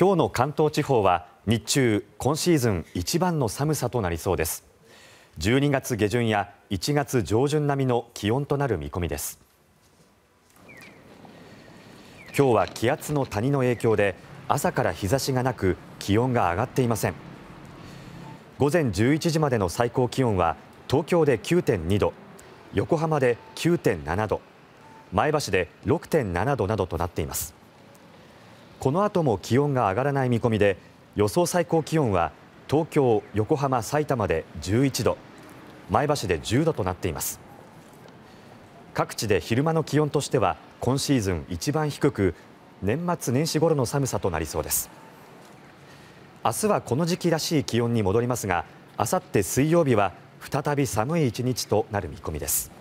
今日の関東地方は日中、今シーズン一番の寒さとなりそうです。12月下旬や1月上旬並みの気温となる見込みです。今日は気圧の谷の影響で朝から日差しがなく気温が上がっていません。午前11時までの最高気温は東京で9.2度、横浜で9.7度、前橋で6.7度などとなっています。このあとも気温が上がらない見込みで予想最高気温は東京、横浜、埼玉で11度前橋で10度となっています。各地で昼間の気温としては今シーズン一番低く年末年始頃の寒さとなりそうです。明日はこの時期らしい気温に戻りますがあさって水曜日は再び寒い1日となる見込みです。